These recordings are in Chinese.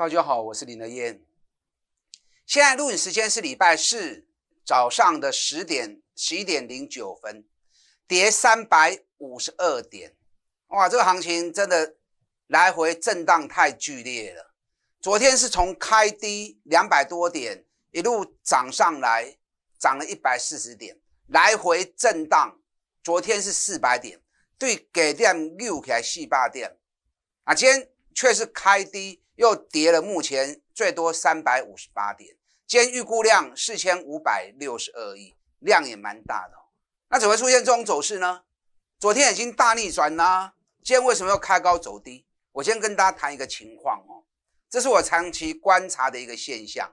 大家好，我是林德燕。现在录影时间是礼拜四早上的十点十一点零九分，跌三百五十二点，哇，这个行情真的来回震荡太剧烈了。昨天是从开低两百多点一路涨上来，涨了一百四十点，来回震荡。昨天是四百点，对，给点六起来四百点，啊，今天却是开低。又跌了，目前最多三百五十八点，今天预估量四千五百六十二亿，量也蛮大的。那怎么出现这种走势呢？昨天已经大逆转啦，今天为什么要开高走低？我先跟大家谈一个情况哦，这是我长期观察的一个现象。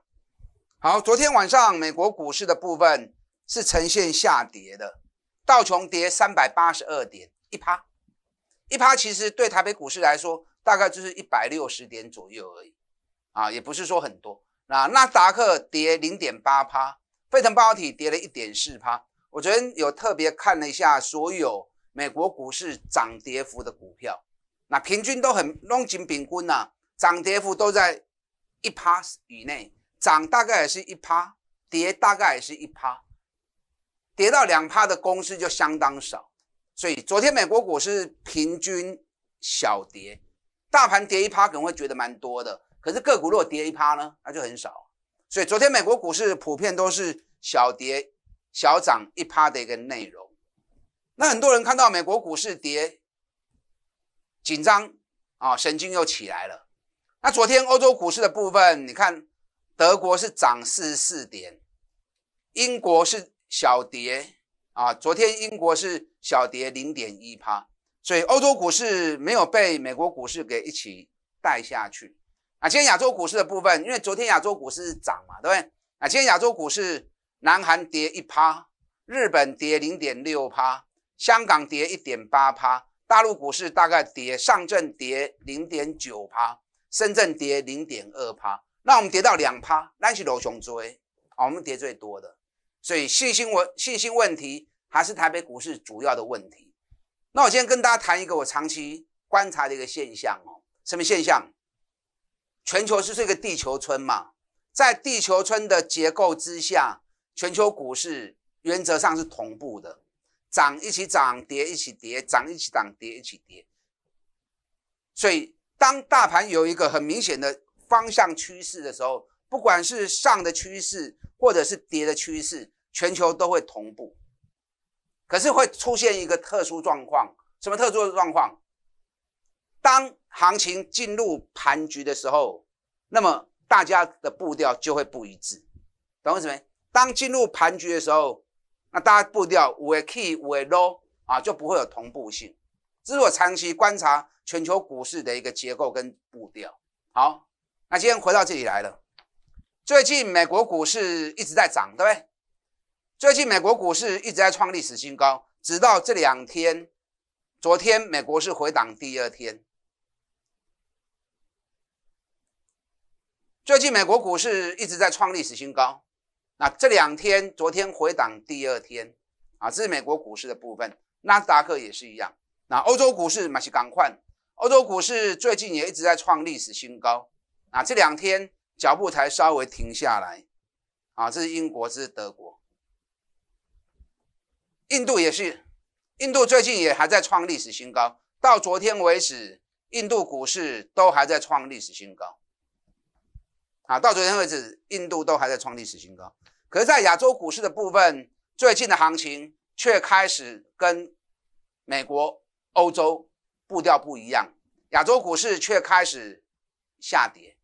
好，昨天晚上美国股市的部分是呈现下跌的，道琼跌三百八十二点，一趴，一趴其实对台北股市来说。大概就是一百六十点左右而已，啊，也不是说很多。那纳达克跌零点八趴，费城半导体跌了一点四趴。我昨天有特别看了一下所有美国股市涨跌幅的股票，那平均都很弄紧饼均呢，涨跌幅都在一帕以内，涨大概也是一帕，跌大概也是一帕，跌到两帕的公司就相当少。所以昨天美国股市平均小跌。大盘跌一趴可能会觉得蛮多的，可是个股如果跌一趴呢，那就很少。所以昨天美国股市普遍都是小跌、小涨一趴的一个内容。那很多人看到美国股市跌，紧张啊，神经又起来了。那昨天欧洲股市的部分，你看德国是涨四十四点，英国是小跌啊，昨天英国是小跌零点一趴。所以欧洲股市没有被美国股市给一起带下去啊！今天亚洲股市的部分，因为昨天亚洲股市涨嘛，对不对？啊，今天亚洲股市，南韩跌一趴，日本跌零点六趴，香港跌一点八趴，大陆股市大概跌，上证跌零点九趴，深圳跌零点二趴。那我们跌到两趴，那是楼熊追啊！我们跌最多的，所以信心问信心问题还是台北股市主要的问题。那我先跟大家谈一个我长期观察的一个现象哦，什么现象？全球是这个地球村嘛，在地球村的结构之下，全球股市原则上是同步的，涨一起涨，跌一起跌，涨一起涨，跌一起跌。所以，当大盘有一个很明显的方向趋势的时候，不管是上的趋势或者是跌的趋势，全球都会同步。可是会出现一个特殊状况，什么特殊的状况？当行情进入盘局的时候，那么大家的步调就会不一致，懂我意思没？当进入盘局的时候，那大家步调五会 key 五 low 啊，就不会有同步性。这是我长期观察全球股市的一个结构跟步调。好，那今天回到这里来了，最近美国股市一直在涨，对不对？最近美国股市一直在创历史新高，直到这两天，昨天美国是回档第二天。最近美国股市一直在创历史新高，那这两天昨天回档第二天啊，这是美国股市的部分，纳斯达克也是一样。那欧洲股市嘛是赶换，欧洲股市最近也一直在创历史新高，啊，这两天脚步才稍微停下来，啊，这是英国，这是德国。印度也是，印度最近也还在创历史新高。到昨天为止，印度股市都还在创历史新高。啊，到昨天为止，印度都还在创历史新高。可是，在亚洲股市的部分，最近的行情却开始跟美国、欧洲步调不一样。亚洲股市却开始下跌。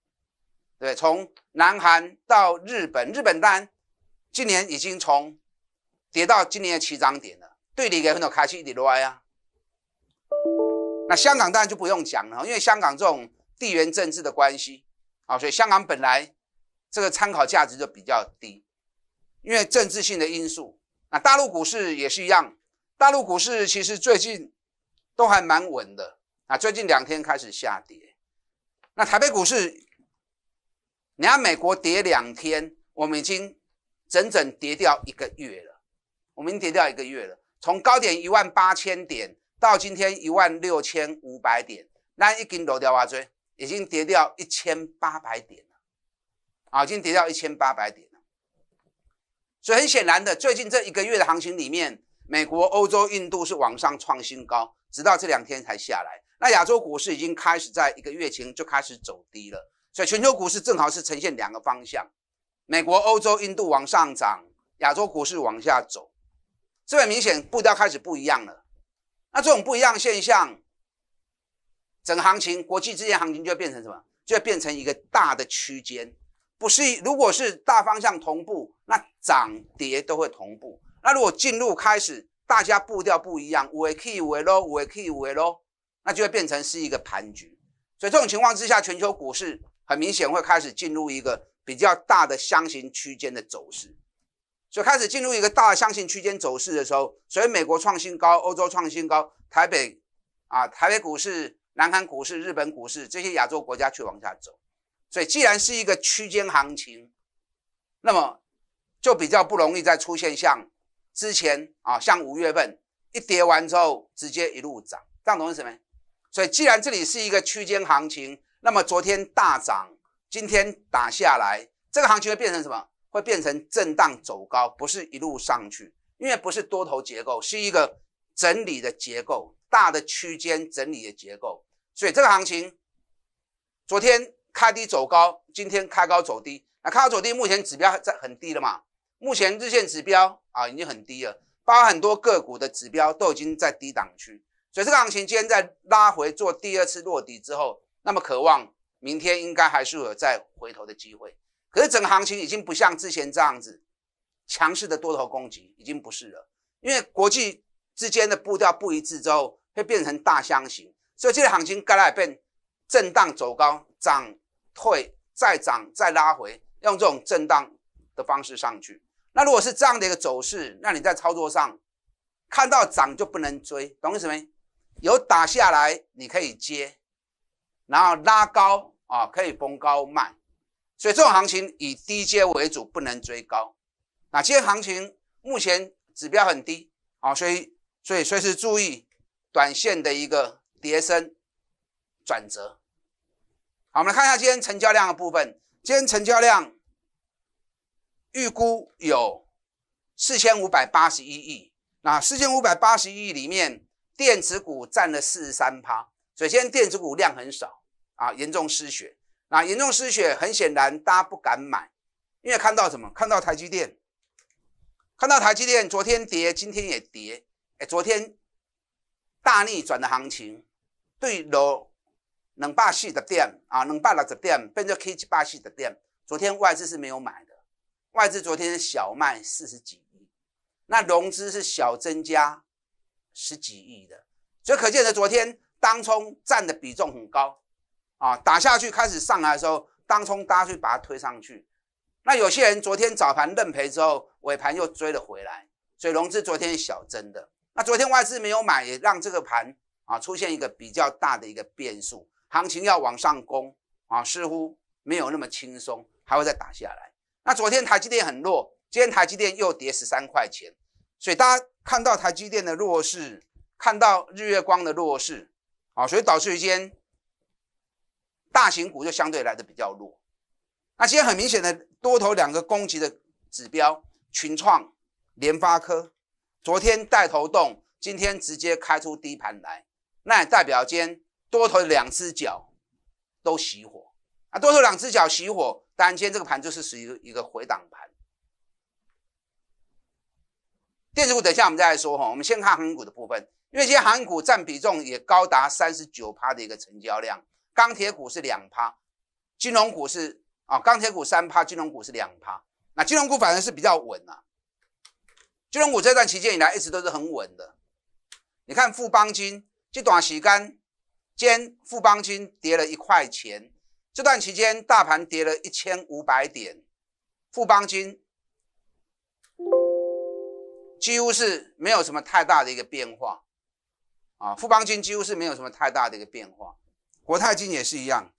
对，从南韩到日本，日本单今年已经从。跌到今年的起涨点了，对你给很多开始一点歪啊。那香港当然就不用讲了，因为香港这种地缘政治的关系啊，所以香港本来这个参考价值就比较低，因为政治性的因素。那大陆股市也是一样，大陆股市其实最近都还蛮稳的啊，最近两天开始下跌。那台北股市，你看美国跌两天，我们已经整整跌掉一个月了。我们已经跌掉一个月了，从高点一万八千点到今天一万六千五百点，那已根掉掉多少？已经跌掉一千八百点了，啊，已经跌掉一千八百点了。所以很显然的，最近这一个月的行情里面，美国、欧洲、印度是往上创新高，直到这两天才下来。那亚洲股市已经开始在一个月前就开始走低了，所以全球股市正好是呈现两个方向：美国、欧洲、印度往上涨，亚洲股市往下走。这很明显步调开始不一样了。那这种不一样现象，整行情国际之间行情就会变成什么？就会变成一个大的区间。不是如果是大方向同步，那涨跌都会同步。那如果进入开始大家步调不一样，五 A K 五 A low K 五那就会变成是一个盘局。所以这种情况之下，全球股市很明显会开始进入一个比较大的箱型区间的走势。所以开始进入一个大向性区间走势的时候，所以美国创新高，欧洲创新高，台北啊，台北股市、南韩股市、日本股市这些亚洲国家去往下走。所以既然是一个区间行情，那么就比较不容易再出现像之前啊，像五月份一跌完之后直接一路涨，这样懂是什么？所以既然这里是一个区间行情，那么昨天大涨，今天打下来，这个行情会变成什么？会变成震荡走高，不是一路上去，因为不是多头结构，是一个整理的结构，大的区间整理的结构。所以这个行情，昨天开低走高，今天开高走低。那开高走低，目前指标在很低了嘛？目前日线指标啊，已经很低了，包括很多个股的指标都已经在低档区。所以这个行情今天在拉回做第二次落底之后，那么渴望明天应该还是有再回头的机会。可是整个行情已经不像之前这样子强势的多头攻击已经不是了，因为国际之间的步调不一致之后会变成大箱型，所以这个行情该来变震荡走高，涨退再涨再拉回，用这种震荡的方式上去。那如果是这样的一个走势，那你在操作上看到涨就不能追，懂意思没？有打下来你可以接，然后拉高啊可以逢高卖。所以这种行情以低阶为主，不能追高。那今天行情目前指标很低啊，所以所以随时注意短线的一个叠升转折。好，我们来看一下今天成交量的部分。今天成交量预估有四千五百八十一亿。那四千五百八十亿里面，电子股占了四十三趴，所以今天电子股量很少啊，严重失血。那严重失血，很显然大家不敢买，因为看到什么？看到台积电，看到台积电昨天跌，今天也跌。哎，昨天大逆转的行情，对落两百四十点啊，两百六十点变成 K 七百四十点。昨天外资是没有买的，外资昨天小卖四十几亿，那融资是小增加十几亿的，所以可见的昨天当冲占的比重很高。啊，打下去开始上来的时候，当冲大家去把它推上去。那有些人昨天早盘认赔之后，尾盘又追了回来，所以融资昨天小增的。那昨天外资没有买，让这个盘啊出现一个比较大的一个变数，行情要往上攻啊，似乎没有那么轻松，还会再打下来。那昨天台积电很弱，今天台积电又跌十三块钱，所以大家看到台积电的弱势，看到日月光的弱势啊，所以导致天大型股就相对来的比较弱，那今天很明显的多头两个攻击的指标，群创、联发科，昨天带头动，今天直接开出低盘来，那也代表今天多头两只脚都熄火。啊，多头两只脚熄火，当然今天这个盘就是属于一个回档盘。电子股等一下我们再来说哈，我们先看韩股的部分，因为今天航韩股占比重也高达三十九趴的一个成交量。钢铁股是两趴，金融股是啊，钢铁股三趴，金融股是两趴。那金融股反而是比较稳啊，金融股这段期间以来一直都是很稳的。你看富邦金，就短期间，间富邦金跌了一块钱，这段期间大盘跌了一千五百点，富邦金几乎是没有什么太大的一个变化啊，富邦金几乎是没有什么太大的一个变化。国泰金也是一样，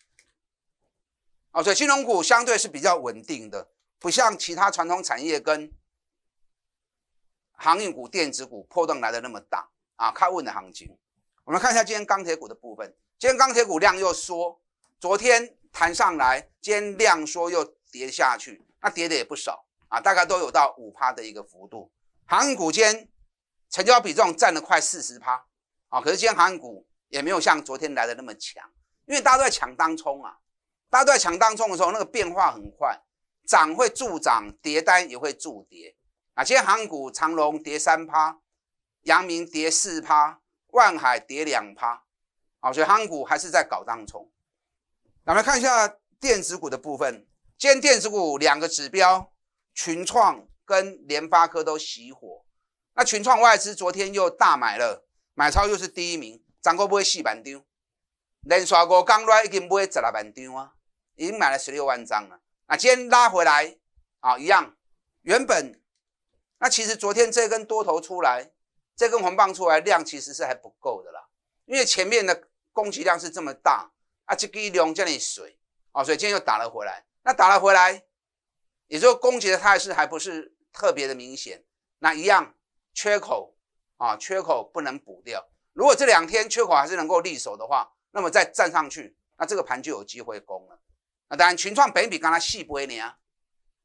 哦，所以金融股相对是比较稳定的，不像其他传统产业跟航运股、电子股破动来的那么大啊，开稳的行情。我们看一下今天钢铁股的部分，今天钢铁股量又缩，昨天弹上来，今天量缩又跌下去，那跌的也不少啊，大概都有到五趴的一个幅度。航运股今天成交比重占了快四十趴啊，可是今天航运股。也没有像昨天来的那么强，因为大家都在抢当冲啊！大家都在抢当冲的时候，那个变化很快，涨会助涨，跌单也会助跌啊。今天航股长龙跌三趴，阳明跌四趴，万海跌两趴，好，所以航股还是在搞当冲。那来看一下电子股的部分，今天电子股两个指标，群创跟联发科都熄火。那群创外资昨天又大买了，买超又是第一名。咱个买四万张，连续五天来已经买十六万张啊，已经买了十六万张了。那今天拉回来啊，一样。原本那其实昨天这根多头出来，这根红棒出来量其实是还不够的啦，因为前面的供给量是这么大啊，这个一量这里水啊，所以今天又打了回来。那打了回来，就说供给的态势还不是特别的明显。那一样缺口啊，缺口不能补掉。如果这两天缺口还是能够立守的话，那么再站上去，那这个盘就有机会攻了。那当然，群创本益比刚才细不一你啊，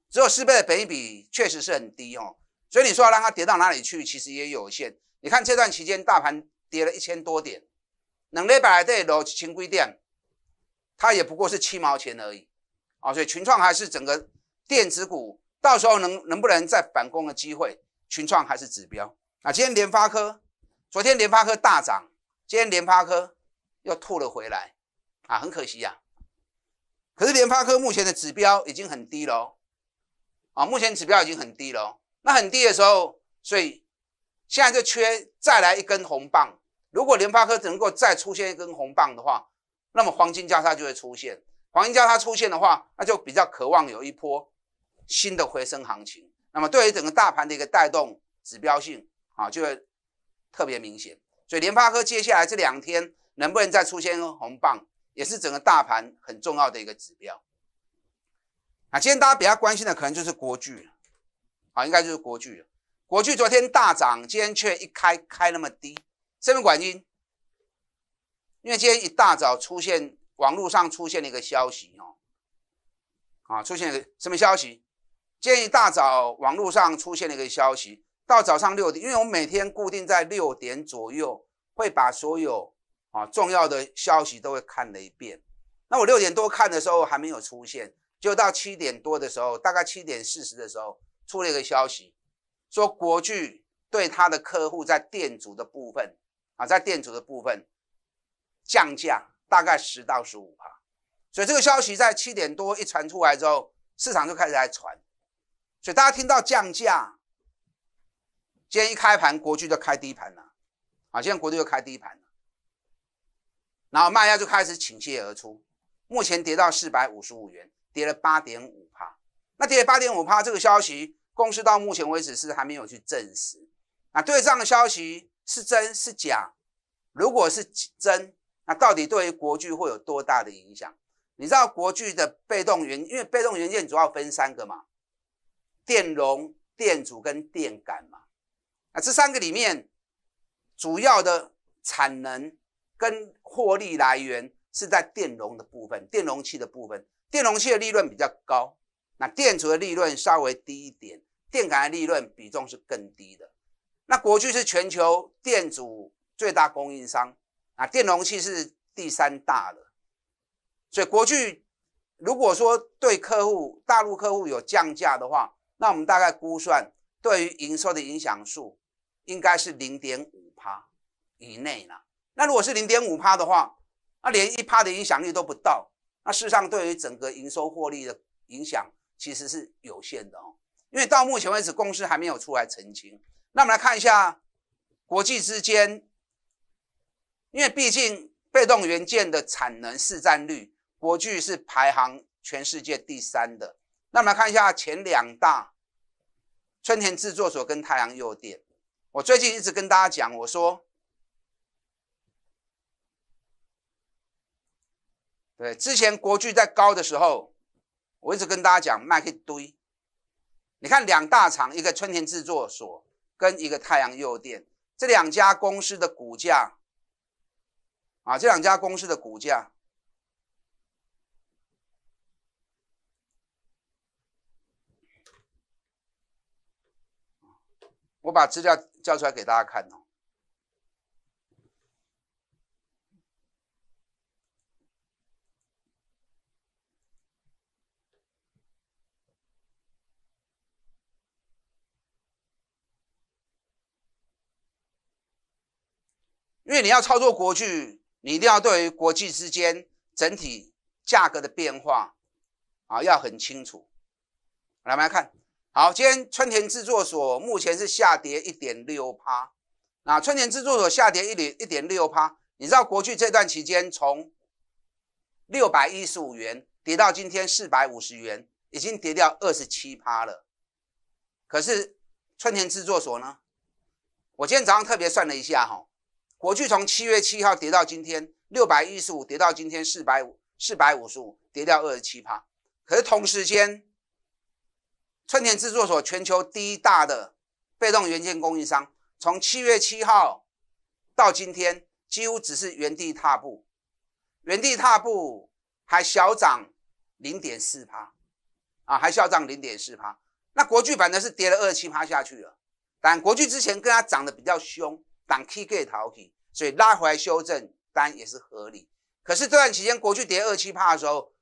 只有四倍的本益比，确实是很低哦。所以你说让它跌到哪里去，其实也有限。你看这段期间大盘跌了一千多点，能跌百来点的轻贵电，它也不过是七毛钱而已啊。所以群创还是整个电子股，到时候能能不能再反攻的机会，群创还是指标。那今天联发科。昨天联发科大涨，今天联发科又吐了回来，啊，很可惜呀。可是联发科目前的指标已经很低喽，啊，目前指标已经很低喽。那很低的时候，所以现在就缺再来一根红棒。如果联发科能够再出现一根红棒的话，那么黄金交叉就会出现。黄金交叉出现的话，那就比较渴望有一波新的回升行情。那么对于整个大盘的一个带动指标性啊，就会。特别明显，所以联发科接下来这两天能不能再出现红棒，也是整个大盘很重要的一个指标啊。今天大家比较关心的可能就是国巨了，啊，应该就是国巨了。国巨昨天大涨，今天却一开开那么低，什么原因？因为今天一大早出现网络上出现了一个消息哦，啊，出现什么消息？今天一大早网络上出现了一个消息。到早上六点，因为我每天固定在六点左右会把所有啊重要的消息都会看了一遍。那我六点多看的时候还没有出现，就到七点多的时候，大概七点四十的时候出了一个消息，说国巨对他的客户在电阻的部分啊，在电阻的部分降价大概十到十五帕。所以这个消息在七点多一传出来之后，市场就开始在传，所以大家听到降价。今天一开盘，国巨就开低盘了，啊，现在国巨又开低盘了，然后卖家就开始倾泻而出，目前跌到四百五十五元，跌了八点五帕，那跌了八点五帕这个消息，公司到目前为止是还没有去证实，啊，对的消息是真是假？如果是真，那到底对于国巨会有多大的影响？你知道国巨的被动元，因为被动元件主要分三个嘛，电容、电阻跟电感嘛。啊，这三个里面，主要的产能跟获利来源是在电容的部分，电容器的部分，电容器的利润比较高，那电阻的利润稍微低一点，电感的利润比重是更低的。那国巨是全球电阻最大供应商，啊，电容器是第三大的，所以国巨如果说对客户大陆客户有降价的话，那我们大概估算。对于营收的影响数应该是零点五趴以内了。那如果是零点五趴的话，那连一趴的影响力都不到。那事实上，对于整个营收获利的影响其实是有限的哦。因为到目前为止，公司还没有出来澄清。那我们来看一下国际之间，因为毕竟被动元件的产能市占率，国巨是排行全世界第三的。那我们来看一下前两大。春田制作所跟太阳诱电，我最近一直跟大家讲，我说，对，之前国巨在高的时候，我一直跟大家讲卖一堆。你看两大厂，一个春田制作所跟一个太阳诱电，这两家公司的股价，啊，这两家公司的股价。我把资料叫出来给大家看哦，因为你要操作国际，你一定要对于国际之间整体价格的变化，啊，要很清楚。来，我们来看。好，今天春田制作所目前是下跌一点六趴。那春田制作所下跌一点一点六趴，你知道国巨这段期间从六百一十五元跌到今天四百五十元，已经跌掉二十七趴了。可是春田制作所呢？我今天早上特别算了一下哈，国巨从七月七号跌到今天六百一十五，跌到今天四百五四百五十五，跌掉二十七趴。可是同时间。春田制作所全球第一大的被动元件供应商，从七月七号到今天，几乎只是原地踏步，原地踏步还小涨零点四帕，啊，还小涨零点四帕。那国巨反正是跌了二七趴下去了，但国巨之前跟它涨得比较凶，挡 TK 逃起，所以拉回来修正，当然也是合理。可是这段期间国巨跌二七趴的时候，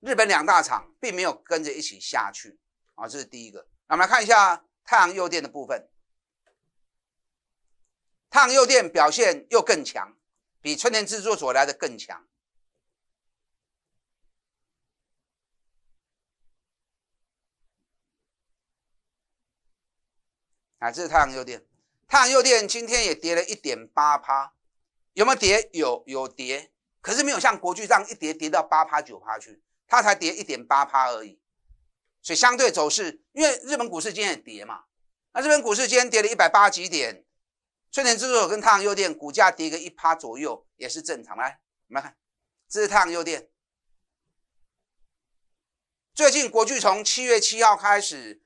日本两大厂并没有跟着一起下去。啊，这是第一个。那我们来看一下太阳右电的部分。太阳右电表现又更强，比春天制作所来的更强。啊，这是太阳右电。太阳右电今天也跌了一点八趴，有没有跌？有有跌，可是没有像国巨这样一跌跌到八趴九趴去，它才跌一点八趴而已。所以相对走势，因为日本股市今天也跌嘛，那日本股市今天跌了一百八几点，春天之手跟太阳优电股价跌个一趴左右也是正常来，我们看，这是太阳优电，最近国巨从七月七号开始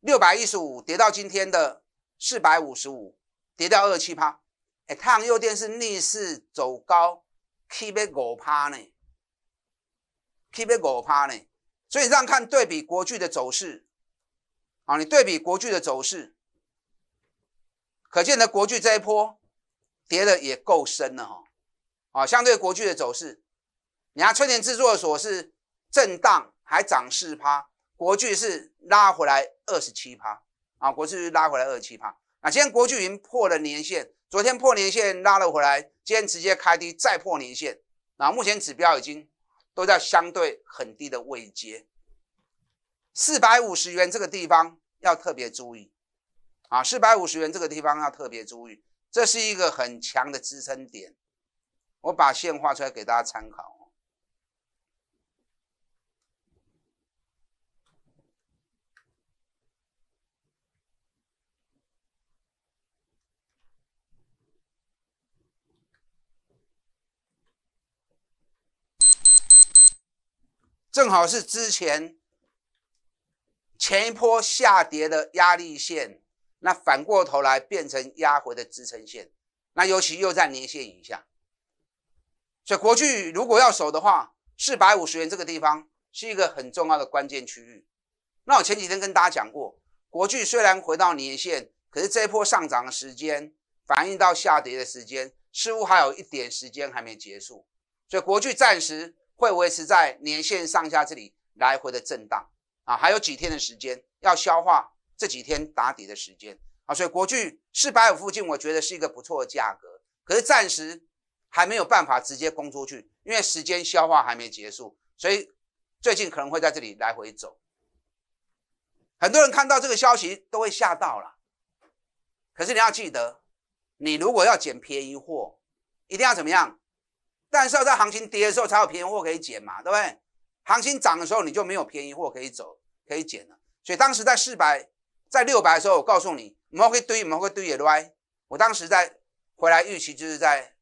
六百一十五跌到今天的四百五十五，跌掉二十七趴。哎，太阳优电是逆势走高，k e 起飞五趴呢，起飞五趴呢。所以你让看对比国剧的走势，啊，你对比国剧的走势，可见的国剧这一波跌的也够深了哈，啊，相对国剧的走势，你看春天制作所是震荡还涨四趴，国剧是拉回来二十七趴，啊，国剧拉回来二十七趴，啊，今天国剧已经破了年线，昨天破年线拉了回来，今天直接开低再破年线，那目前指标已经。都在相对很低的位阶，四百五十元这个地方要特别注意，啊，四百五十元这个地方要特别注意，这是一个很强的支撑点，我把线画出来给大家参考。正好是之前前一波下跌的压力线，那反过头来变成压回的支撑线。那尤其又在年线以下，所以国剧如果要守的话，四百五十元这个地方是一个很重要的关键区域。那我前几天跟大家讲过，国剧虽然回到年线，可是这一波上涨的时间，反映到下跌的时间，似乎还有一点时间还没结束。所以国剧暂时。会维持在年线上下这里来回的震荡啊，还有几天的时间要消化这几天打底的时间啊，所以国巨四百五附近我觉得是一个不错的价格，可是暂时还没有办法直接攻出去，因为时间消化还没结束，所以最近可能会在这里来回走。很多人看到这个消息都会吓到了，可是你要记得，你如果要捡便宜货，一定要怎么样？但是要在行情跌的时候才有便宜货可以捡嘛，对不对？行情涨的时候你就没有便宜货可以走、可以捡了。所以当时在四百、在六百的时候，我告诉你，我们可以堆，我们可以堆也来。我当时在回来预期就是在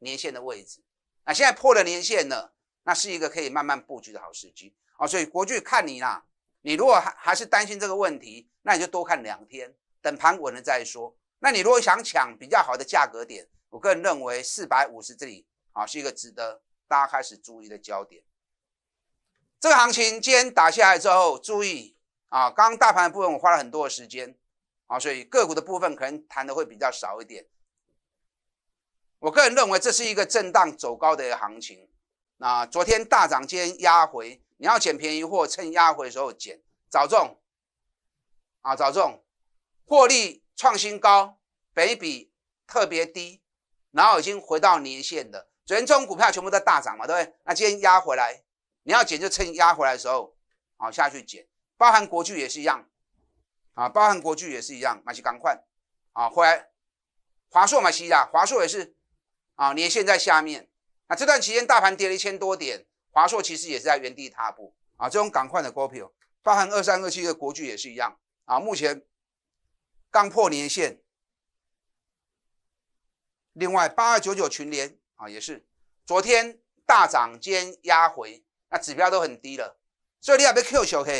年线的位置啊，现在破了年线了，那是一个可以慢慢布局的好时机啊。所以国巨看你啦，你如果还还是担心这个问题，那你就多看两天，等盘稳了再说。那你如果想抢比较好的价格点，我个人认为四百五十这里。啊，是一个值得大家开始注意的焦点。这个行情今天打下来之后，注意啊，刚大盘的部分我花了很多的时间啊，所以个股的部分可能谈的会比较少一点。我个人认为这是一个震荡走高的一个行情。那昨天大涨，今天压回，你要捡便宜货，趁压回的时候捡，早中啊，早中，获利创新高，北比特别低，然后已经回到年线的。权中股票全部在大涨嘛，对不对？那今天压回来，你要减就趁压回来的时候，好下去减。包含国巨也是一样，啊，包含国巨也是一样，买起钢换，啊，回来华硕买些啦，华硕也是，啊，年线在下面，那这段期间大盘跌了一千多点，华硕其实也是在原地踏步，啊，这种港换的股票，包含二三二七的国巨也是一样，啊，目前刚破年线。另外八二九九群联。啊，也是，昨天大涨兼压回，那指标都很低了，所以你要被 Q 球？可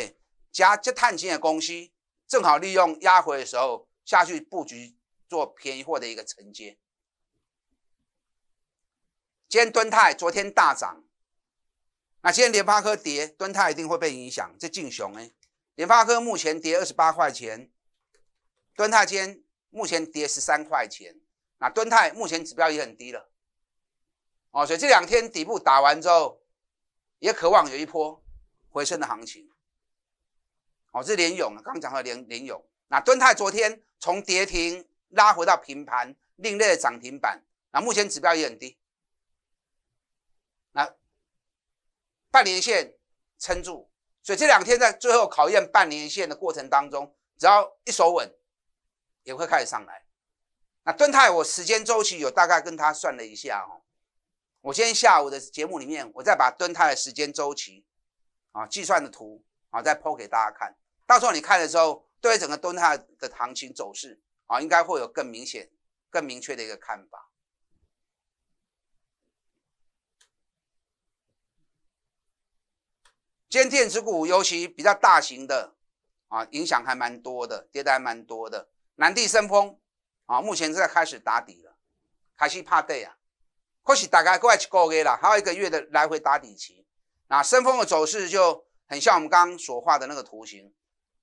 加夹这碳金的公司，正好利用压回的时候下去布局做便宜货的一个承接。今天敦泰昨天大涨，那今天联发科跌，敦泰一定会被影响。这劲雄哎，联发科目前跌二十八块钱，敦泰天目前跌十三块钱，那敦泰目前指标也很低了。哦，所以这两天底部打完之后，也渴望有一波回升的行情。哦，这是联勇，刚讲到联联勇，那敦泰昨天从跌停拉回到平盘，另类的涨停板。那目前指标也很低，那半年线撑住，所以这两天在最后考验半年线的过程当中，只要一手稳，也会开始上来。那敦泰，我时间周期有大概跟他算了一下哦。我今天下午的节目里面，我再把蹲踏的时间周期，啊，计算的图，啊，再剖给大家看。到时候你看的时候，对整个蹲态的行情走势，啊，应该会有更明显、更明确的一个看法。今天电子股，尤其比较大型的，啊，影响还蛮多的，跌的还蛮多的。南地升风，啊，目前在开始打底了。凯西怕跌啊。或许大概过一一个月了，还有一个月的来回打底期。那升峰的走势就很像我们刚刚所画的那个图形，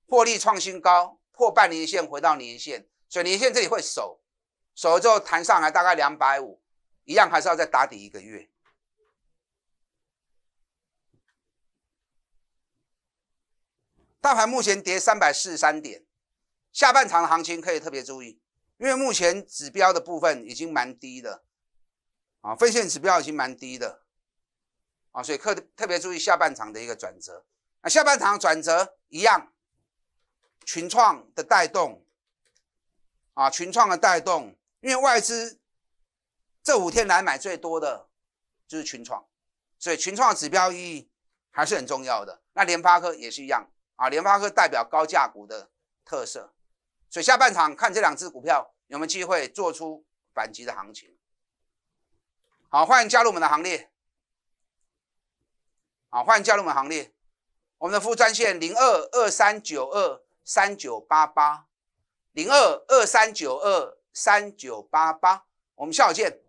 破利创新高，破半年线回到年线，所以年线这里会守，守了之后弹上来大概两百五，一样还是要再打底一个月。大盘目前跌三百四十三点，下半场的行情可以特别注意，因为目前指标的部分已经蛮低的。啊，非线指标已经蛮低的，啊，所以特特别注意下半场的一个转折。那下半场转折一样，群创的带动，啊，群创的带动，因为外资这五天来买最多的就是群创，所以群创指标意义还是很重要的。那联发科也是一样啊，联发科代表高价股的特色，所以下半场看这两只股票有没有机会做出反击的行情。好，欢迎加入我们的行列。好，欢迎加入我们的行列。我们的服务专线零二二三九二三九八八，零二二三九二三九八八。我们下午见。